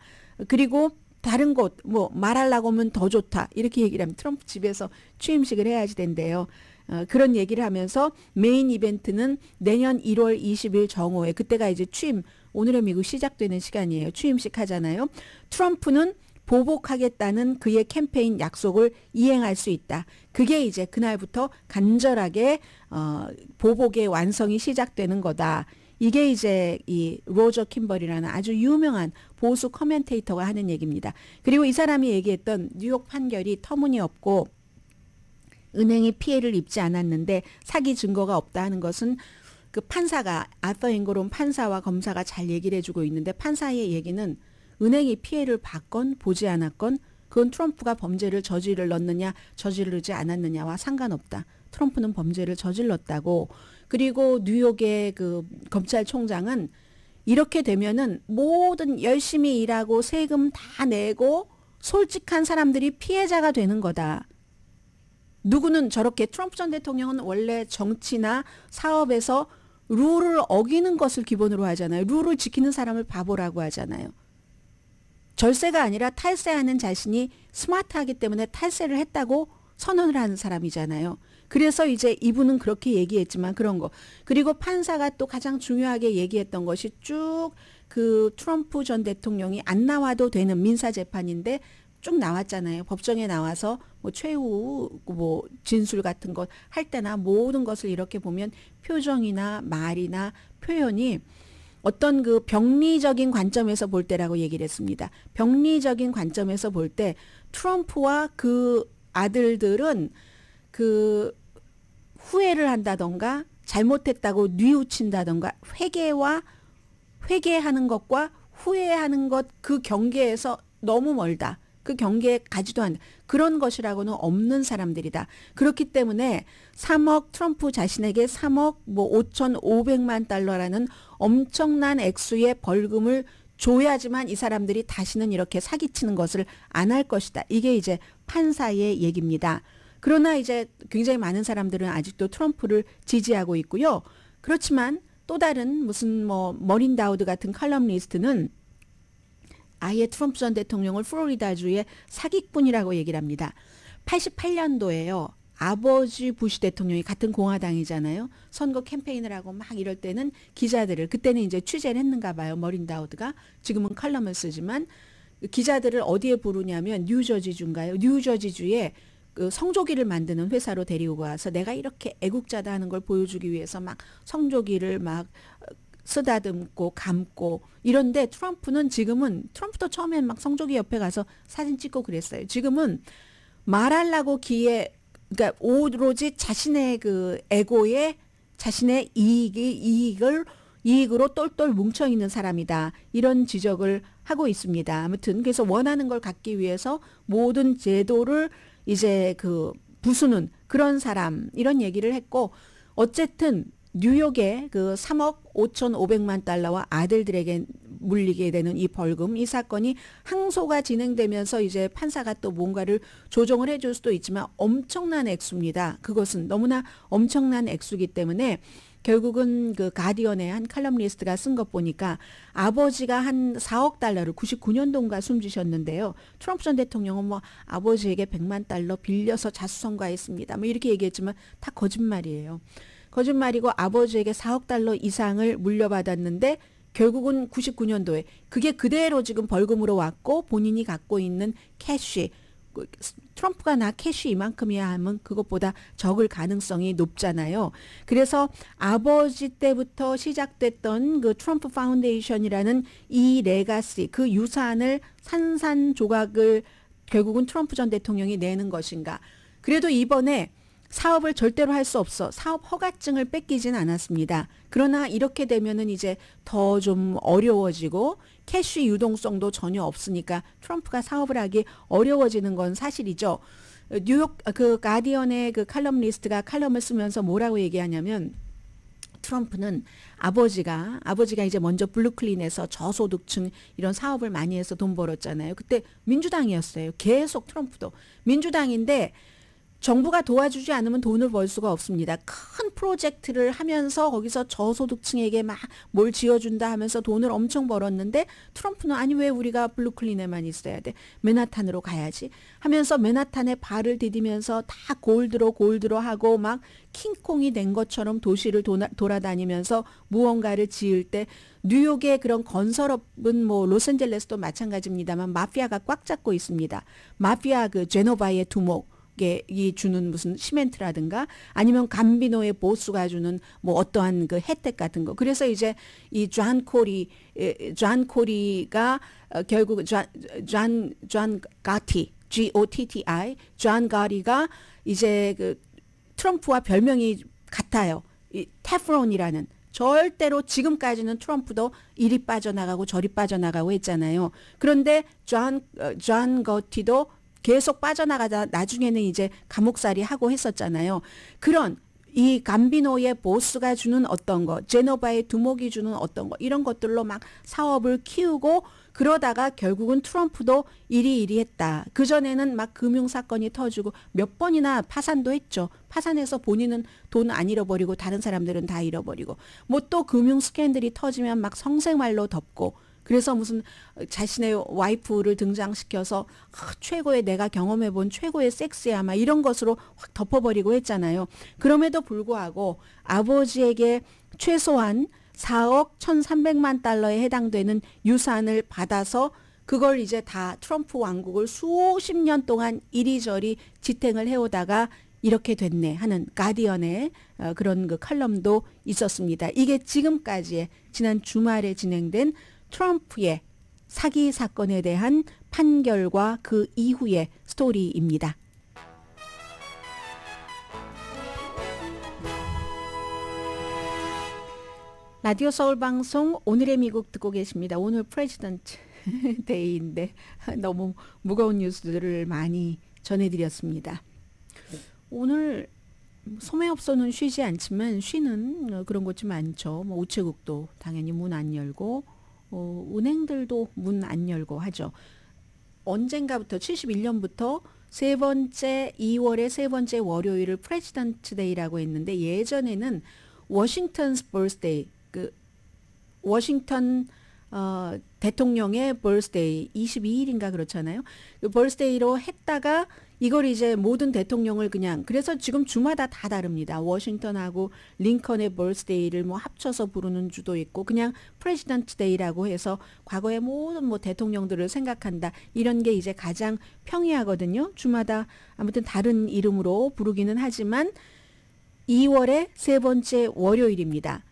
그리고 다른 곳 뭐 말하려고 하면 더 좋다 이렇게 얘기를 하면 트럼프 집에서 취임식을 해야지 된대요. 어, 그런 얘기를 하면서 메인 이벤트는 내년 1월 20일 정오에 그때가 이제 취임 오늘의 미국 시작되는 시간이에요. 취임식 하잖아요. 트럼프는 보복하겠다는 그의 캠페인 약속을 이행할 수 있다. 그게 이제 그날부터 간절하게 어, 보복의 완성이 시작되는 거다. 이게 이제 이 로저 킴벌이라는 아주 유명한 보수 커멘테이터가 하는 얘기입니다. 그리고 이 사람이 얘기했던 뉴욕 판결이 터무니없고 은행이 피해를 입지 않았는데 사기 증거가 없다 하는 것은 그 판사가 아서 앵그롬 판사와 검사가 잘 얘기를 해주고 있는데 판사의 얘기는 은행이 피해를 받건 보지 않았건 그건 트럼프가 범죄를 저지를 넣느냐 저지르지 않았느냐와 상관없다. 트럼프는 범죄를 저질렀다고 그리고 뉴욕의 그 검찰총장은 이렇게 되면은 모든 열심히 일하고 세금 다 내고 솔직한 사람들이 피해자가 되는 거다. 누구는 저렇게 트럼프 전 대통령은 원래 정치나 사업에서 룰을 어기는 것을 기본으로 하잖아요. 룰을 지키는 사람을 바보라고 하잖아요. 절세가 아니라 탈세하는 자신이 스마트하기 때문에 탈세를 했다고 선언을 하는 사람이잖아요. 그래서 이제 이분은 그렇게 얘기했지만 그런 거. 그리고 판사가 또 가장 중요하게 얘기했던 것이 쭉 그 트럼프 전 대통령이 안 나와도 되는 민사 재판인데 쭉 나왔잖아요. 법정에 나와서 뭐 최후 뭐 진술 같은 것 할 때나 모든 것을 이렇게 보면 표정이나 말이나 표현이 어떤 그 병리적인 관점에서 볼 때라고 얘기를 했습니다. 병리적인 관점에서 볼 때 트럼프와 그 아들들은 그 후회를 한다던가 잘못했다고 뉘우친다던가 회개와 회개하는 것과 후회하는 것 그 경계에서 너무 멀다. 그 경계에 가지도 않는 그런 것이라고는 없는 사람들이다. 그렇기 때문에 3억 트럼프 자신에게 3억 뭐 5,500만 달러라는 엄청난 액수의 벌금을 줘야지만 이 사람들이 다시는 이렇게 사기치는 것을 안 할 것이다. 이게 이제 판사의 얘기입니다. 그러나 이제 굉장히 많은 사람들은 아직도 트럼프를 지지하고 있고요. 그렇지만 또 다른 무슨 뭐 머린 다우드 같은 칼럼리스트는 아예 트럼프 전 대통령을 플로리다주의 사기꾼이라고 얘기를 합니다. 88년도에요. 아버지 부시 대통령이 같은 공화당이잖아요. 선거 캠페인을 하고 막 이럴 때는 기자들을 그때는 이제 취재를 했는가 봐요. 머린 다우드가 지금은 칼럼을 쓰지만 기자들을 어디에 부르냐면 뉴저지주인가요? 뉴저지주에 그 성조기를 만드는 회사로 데리고 와서 내가 이렇게 애국자다 하는 걸 보여주기 위해서 막 성조기를 막 어, 쓰다듬고 감고 이런데 트럼프는 지금은 트럼프도 처음엔 막 성조기 옆에 가서 사진 찍고 그랬어요. 지금은 말하려고 기에 그러니까 오로지 자신의 그 에고에 자신의 이익이 이익을 이익으로 똘똘 뭉쳐 있는 사람이다. 이런 지적을 하고 있습니다. 아무튼 그래서 원하는 걸 갖기 위해서 모든 제도를 이제 그 부수는 그런 사람 이런 얘기를 했고 어쨌든 뉴욕의 그 3억 5,500만 달러와 아들들에게 물리게 되는 이 벌금 이 사건이 항소가 진행되면서 이제 판사가 또 뭔가를 조정을 해줄 수도 있지만 엄청난 액수입니다. 그것은 너무나 엄청난 액수기 때문에 결국은 그 가디언의 한 칼럼니스트가 쓴 것 보니까 아버지가 한 4억 달러를 99년도인가 숨지셨는데요. 트럼프 전 대통령은 뭐 아버지에게 100만 달러 빌려서 자수성가했습니다. 뭐 이렇게 얘기했지만 다 거짓말이에요. 거짓말이고 아버지에게 4억 달러 이상을 물려받았는데 결국은 99년도에 그게 그대로 지금 벌금으로 왔고 본인이 갖고 있는 캐시 그 트럼프가 나 캐시 이만큼이야 하면 그것보다 적을 가능성이 높잖아요. 그래서 아버지 때부터 시작됐던 그 트럼프 파운데이션이라는 이 레가시, 그 유산을 산산조각을 결국은 트럼프 전 대통령이 내는 것인가. 그래도 이번에 사업을 절대로 할 수 없어 사업 허가증을 뺏기진 않았습니다. 그러나 이렇게 되면은 이제 더 좀 어려워지고 캐쉬 유동성도 전혀 없으니까 트럼프가 사업을 하기 어려워지는 건 사실이죠. 뉴욕 그 가디언의 그 칼럼 리스트가 칼럼을 쓰면서 뭐라고 얘기하냐면 트럼프는 아버지가 아버지가 이제 먼저 블루클린에서 저소득층 이런 사업을 많이 해서 돈 벌었잖아요. 그때 민주당이었어요. 계속 트럼프도 민주당인데 정부가 도와주지 않으면 돈을 벌 수가 없습니다. 큰 프로젝트를 하면서 거기서 저소득층에게 막 뭘 지어준다 하면서 돈을 엄청 벌었는데 트럼프는 아니 왜 우리가 블루클린에만 있어야 돼? 맨하탄으로 가야지 하면서 맨하탄에 발을 디디면서 다 골드로 골드로 하고 막 킹콩이 된 것처럼 도시를 도나, 돌아다니면서 무언가를 지을 때 뉴욕의 그런 건설업은 뭐 로스앤젤레스도 마찬가지입니다만 마피아가 꽉 잡고 있습니다. 마피아 그 제노바의 두목 이 주는 무슨 시멘트라든가 아니면 감비노의 보수가 주는 뭐 어떠한 그 혜택 같은 거. 그래서 이제 이존 코리 존 코리가 어, 결국 존존존 가티 G O T T I 존 가리가 이제 그 트럼프와 별명이 같아요. 이 테프론이라는 절대로 지금까지는 트럼프도 이리 빠져나가고 저리 빠져나가고 했잖아요. 그런데 존, 존 어, 거티도 계속 빠져나가다 나중에는 이제 감옥살이 하고 했었잖아요. 그런 이 감비노의 보스가 주는 어떤 거, 제노바의 두목이 주는 어떤 거, 이런 것들로 막 사업을 키우고 그러다가 결국은 트럼프도 이리이리 했다. 그전에는 막 금융사건이 터지고 몇 번이나 파산도 했죠. 파산해서 본인은 돈 안 잃어버리고 다른 사람들은 다 잃어버리고 뭐 또 금융 스캔들이 터지면 막성생활로 덮고 그래서 무슨 자신의 와이프를 등장시켜서 아, 최고의 내가 경험해본 최고의 섹스야 막 아, 이런 것으로 확 덮어버리고 했잖아요. 그럼에도 불구하고 아버지에게 최소한 4억 1,300만 달러에 해당되는 유산을 받아서 그걸 이제 다 트럼프 왕국을 수십 년 동안 이리저리 지탱을 해오다가 이렇게 됐네 하는 가디언의 어, 그런 그 칼럼도 있었습니다. 이게 지금까지의 지난 주말에 진행된 트럼프의 사기 사건에 대한 판결과 그 이후의 스토리입니다. 라디오 서울 방송 오늘의 미국 듣고 계십니다. 오늘 프레지던트 데이인데 너무 무거운 뉴스들을 많이 전해드렸습니다. 오늘 소매업소는 쉬지 않지만 쉬는 그런 곳이 많죠. 뭐 우체국도 당연히 문 안 열고 어, 은행들도 문 안 열고 하죠. 언젠가부터 71년부터 세 번째 2월의 세 번째 월요일을 프레지던트 데이라고 했는데 예전에는 워싱턴 스 버스데이 그 워싱턴 어, 대통령의 벌스데이 22일인가 그렇잖아요. 그 벌스데이로 했다가 이걸 이제 모든 대통령을 그냥 그래서 지금 주마다 다 다릅니다. 워싱턴하고 링컨의 벌스데이를 뭐 합쳐서 부르는 주도 있고 그냥 프레시던트 데이라고 해서 과거의 모든 뭐 대통령들을 생각한다. 이런 게 이제 가장 평이하거든요. 주마다 아무튼 다른 이름으로 부르기는 하지만 2월의 세 번째 월요일입니다.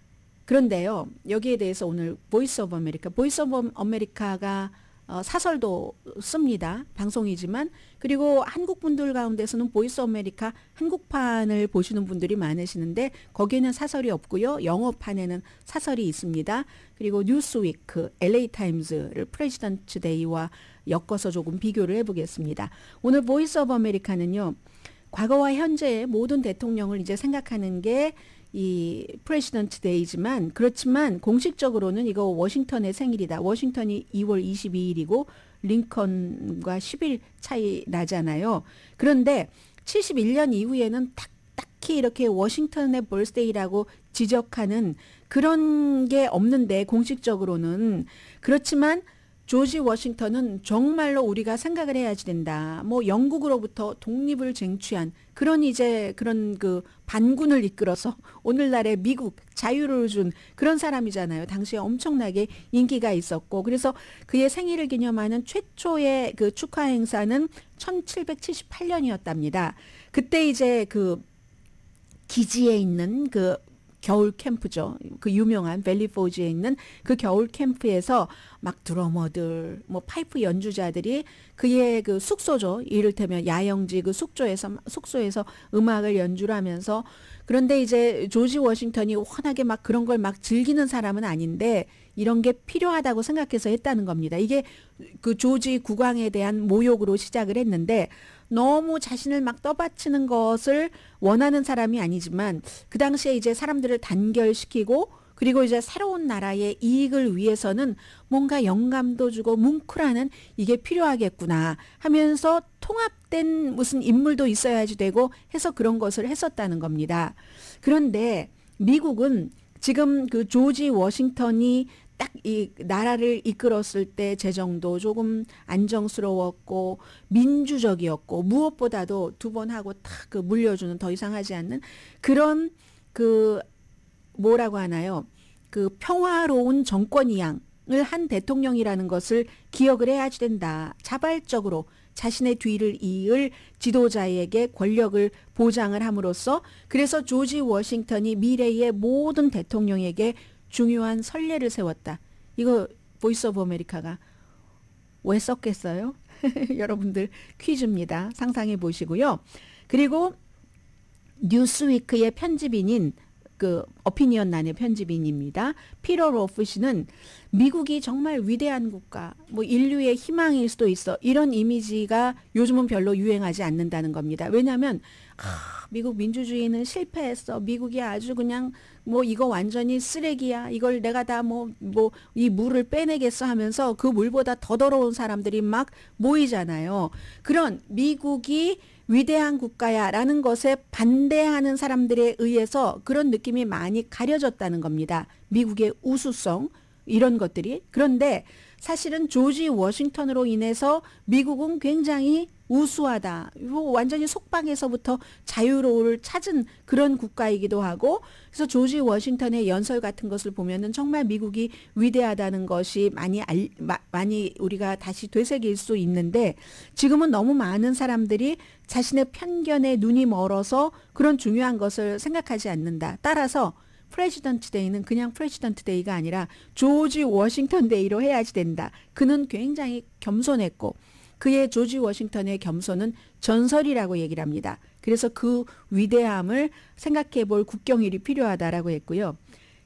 그런데요. 여기에 대해서 오늘 보이스 오브 아메리카 보이스 오브 아메리카가 어, 사설도 씁니다. 방송이지만 그리고 한국 분들 가운데서는 보이스 아메리카 한국판을 보시는 분들이 많으시는데 거기에는 사설이 없고요. 영어판에는 사설이 있습니다. 그리고 뉴스위크, LA 타임즈를 프레지던트 데이와 엮어서 조금 비교를 해 보겠습니다. 오늘 보이스 오브 아메리카는요. 과거와 현재의 모든 대통령을 이제 생각하는 게이 프레시던트 데이지만 그렇지만 공식적으로는 이거 워싱턴의 생일이다. 워싱턴이 2월 22일이고 링컨과 10일 차이 나잖아요. 그런데 71년 이후에는 딱 딱히 이렇게 워싱턴의 볼스데이라고 지적하는 그런 게 없는데 공식적으로는 그렇지만 조지 워싱턴은 정말로 우리가 생각을 해야지 된다. 뭐 영국으로부터 독립을 쟁취한 그런 이제 그런 그 반군을 이끌어서 오늘날의 미국 자유를 준 그런 사람이잖아요. 당시에 엄청나게 인기가 있었고 그래서 그의 생일을 기념하는 최초의 그 축하 행사는 1778년이었답니다. 그때 이제 그 기지에 있는 그 겨울 캠프죠. 그 유명한 벨리포즈에 있는 그 겨울 캠프에서 막 드러머들, 뭐 파이프 연주자들이 그의 그 숙소죠. 이를테면 야영지 그 숙소에서 숙소에서 음악을 연주를 하면서 그런데 이제 조지 워싱턴이 워낙에 막 그런 걸 막 즐기는 사람은 아닌데 이런 게 필요하다고 생각해서 했다는 겁니다. 이게 그 조지 국왕에 대한 모욕으로 시작을 했는데 너무 자신을 막 떠받치는 것을 원하는 사람이 아니지만 그 당시에 이제 사람들을 단결시키고 그리고 이제 새로운 나라의 이익을 위해서는 뭔가 영감도 주고 뭉클하는 이게 필요하겠구나 하면서 통합된 무슨 인물도 있어야지 되고 해서 그런 것을 했었다는 겁니다. 그런데 미국은 지금 그 조지 워싱턴이 딱이 나라를 이끌었을 때 재정도 조금 안정스러웠고 민주적이었고 무엇보다도 두 번 하고 탁그 물려주는 더 이상 하지 않는 그런 그 뭐라고 하나요? 그 평화로운 정권 이양을 한 대통령이라는 것을 기억을 해야지 된다. 자발적으로 자신의 뒤를 이을 지도자에게 권력을 보장을 함으로써 그래서 조지 워싱턴이 미래의 모든 대통령에게 중요한 선례를 세웠다. 이거 보이스 오브 아메리카가 왜 썼겠어요? 여러분들 퀴즈입니다. 상상해 보시고요. 그리고 뉴스위크의 편집인인 그 어피니언 난의 편집인입니다. 피러 로프 씨는 미국이 정말 위대한 국가, 뭐 인류의 희망일 수도 있어. 이런 이미지가 요즘은 별로 유행하지 않는다는 겁니다. 왜냐하면 아, 미국 민주주의는 실패했어. 미국이 아주 그냥 뭐 이거 완전히 쓰레기야. 이걸 내가 다 뭐 뭐 이 물을 빼내겠어 하면서 그 물보다 더 더러운 사람들이 막 모이잖아요. 그런 미국이 위대한 국가야라는 것에 반대하는 사람들에 의해서 그런 느낌이 많이 가려졌다는 겁니다. 미국의 우수성 이런 것들이 그런데 사실은 조지 워싱턴으로 인해서 미국은 굉장히 우수하다. 완전히 속방에서부터 자유로움을 찾은 그런 국가이기도 하고 그래서 조지 워싱턴의 연설 같은 것을 보면은 정말 미국이 위대하다는 것이 많이 알, 마, 많이 우리가 다시 되새길 수 있는데 지금은 너무 많은 사람들이 자신의 편견에 눈이 멀어서 그런 중요한 것을 생각하지 않는다. 따라서 프레지던트 데이는 그냥 프레지던트 데이가 아니라 조지 워싱턴 데이로 해야지 된다. 그는 굉장히 겸손했고 그의 조지 워싱턴의 겸손은 전설이라고 얘기를 합니다. 그래서 그 위대함을 생각해 볼 국경일이 필요하다라고 했고요.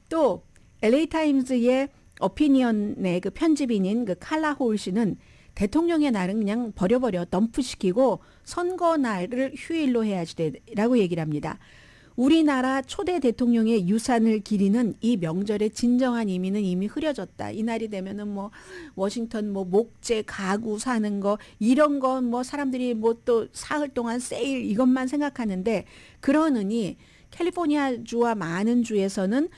또 LA 타임즈의 어피니언의 그 편집인인 그 칼라 호울 씨는 대통령의 날은 그냥 버려버려 덤프시키고 선거 날을 휴일로 해야지라고 얘기를 합니다. 우리나라 초대 대통령의 유산을 기리는 이 명절의 진정한 의미는 이미 흐려졌다. 이 날이 되면은 뭐 워싱턴 뭐 목재 가구 사는 거 이런 건 뭐 사람들이 뭐 또 사흘 동안 세일 이것만 생각하는데 그러느니 캘리포니아 주와 많은 주에서는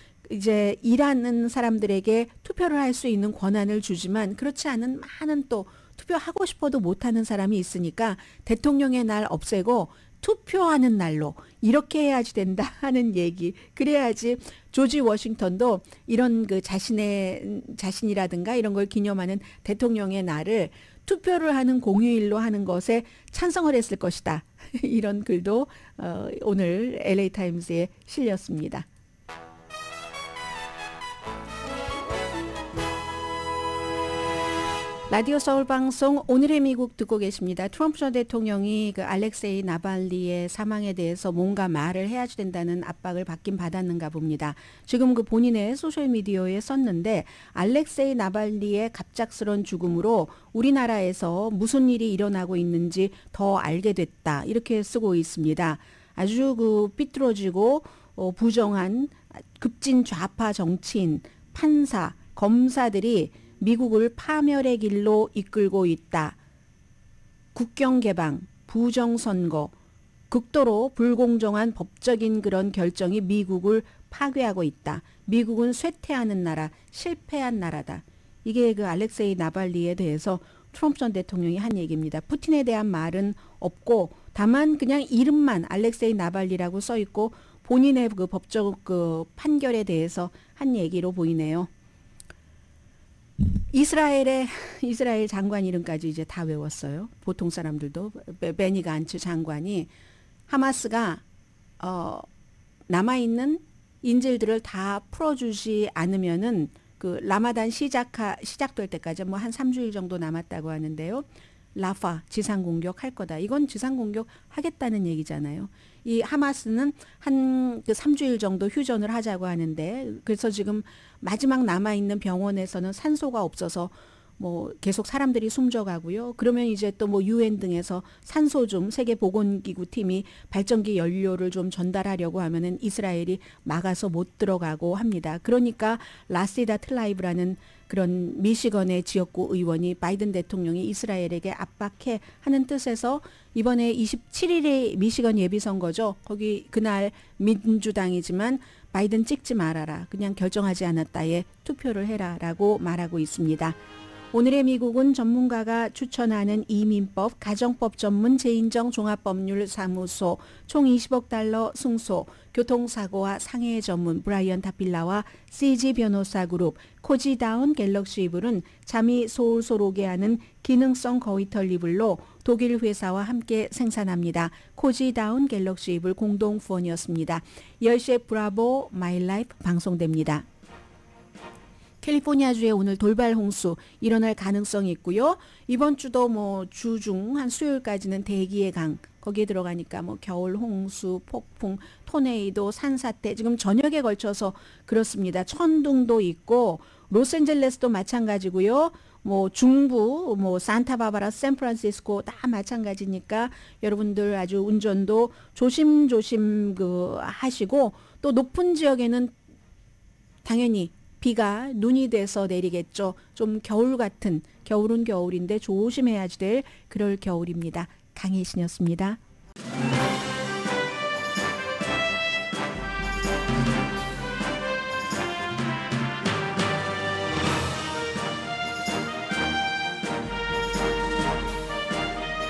이제 일하는 사람들에게 투표를 할 수 있는 권한을 주지만 그렇지 않은 많은 또 투표하고 싶어도 못하는 사람이 있으니까 대통령의 날 없애고 투표하는 날로 이렇게 해야지 된다 하는 얘기. 그래야지 조지 워싱턴도 이런 그 자신의 자신이라든가 이런 걸 기념하는 대통령의 날을 투표를 하는 공휴일로 하는 것에 찬성을 했을 것이다. 이런 글도 어, 오늘 LA 타임스에 실렸습니다. 라디오 서울 방송 오늘의 미국 듣고 계십니다. 트럼프 전 대통령이 그 알렉세이 나발리의 사망에 대해서 뭔가 말을 해야지 된다는 압박을 받긴 받았는가 봅니다. 지금 그 본인의 소셜 미디어에 썼는데 알렉세이 나발리의 갑작스런 죽음으로 우리나라에서 무슨 일이 일어나고 있는지 더 알게 됐다. 이렇게 쓰고 있습니다. 아주 그 삐뚤어지고 어, 부정한 급진 좌파 정치인, 판사, 검사들이 미국을 파멸의 길로 이끌고 있다. 국경 개방, 부정선거, 극도로 불공정한 법적인 그런 결정이 미국을 파괴하고 있다. 미국은 쇠퇴하는 나라, 실패한 나라다. 이게 그 알렉세이 나발리에 대해서 트럼프 전 대통령이 한 얘기입니다. 푸틴에 대한 말은 없고 다만 그냥 이름만 알렉세이 나발리라고 써 있고 본인의 그 법적 그 판결에 대해서 한 얘기로 보이네요. 이스라엘의 이스라엘 장관 이름까지 이제 다 외웠어요. 보통 사람들도 베니 간츠 장관이 하마스가 어 남아 있는 인질들을 다 풀어주지 않으면은 그 라마단 시작 시작될 때까지 뭐 한 3주일 정도 남았다고 하는데요. 라파 지상 공격할 거다. 이건 지상 공격 하겠다는 얘기잖아요. 이 하마스는 한 그 3주일 정도 휴전을 하자고 하는데 그래서 지금 마지막 남아 있는 병원에서는 산소가 없어서 뭐 계속 사람들이 숨져가고요. 그러면 이제 또 뭐 유엔 등에서 산소 좀 세계 보건기구 팀이 발전기 연료를 좀 전달하려고 하면은 이스라엘이 막아서 못 들어가고 합니다. 그러니까 라시다 틀라이브라는 그런 미시건의 지역구 의원이 바이든 대통령이 이스라엘에게 압박해 하는 뜻에서 이번에 27일에 미시건 예비선거죠. 거기 그날 민주당이지만 바이든 찍지 말아라. 그냥 결정하지 않았다에 투표를 해라. 라고 말하고 있습니다. 오늘의 미국은 전문가가 추천하는 이민법, 가정법 전문 재인정 종합법률 사무소 총 20억 달러 승소, 교통사고와 상해 전문 브라이언 타필라와 CG 변호사 그룹 코지다운 갤럭시 이블은 잠이 소울솔 오게 하는 기능성 거위털 이블로 독일 회사와 함께 생산합니다. 코지다운 갤럭시 이블 공동 후원이었습니다. 10시에 브라보 마일라이프 방송됩니다. 캘리포니아주에 오늘 돌발 홍수 일어날 가능성이 있고요. 이번 주도 뭐 주중 한 수요일까지는 대기의 강 거기에 들어가니까 뭐 겨울 홍수, 폭풍, 토네이도, 산사태 지금 저녁에 걸쳐서 그렇습니다. 천둥도 있고 로스앤젤레스도 마찬가지고요. 뭐 중부, 뭐 산타바바라, 샌프란시스코 다 마찬가지니까 여러분들 아주 운전도 조심조심 그 하시고 또 높은 지역에는 당연히 비가 눈이 돼서 내리겠죠. 좀 겨울 같은 겨울은 겨울인데 조심해야지 될 그럴 겨울입니다. 강혜신이었습니다.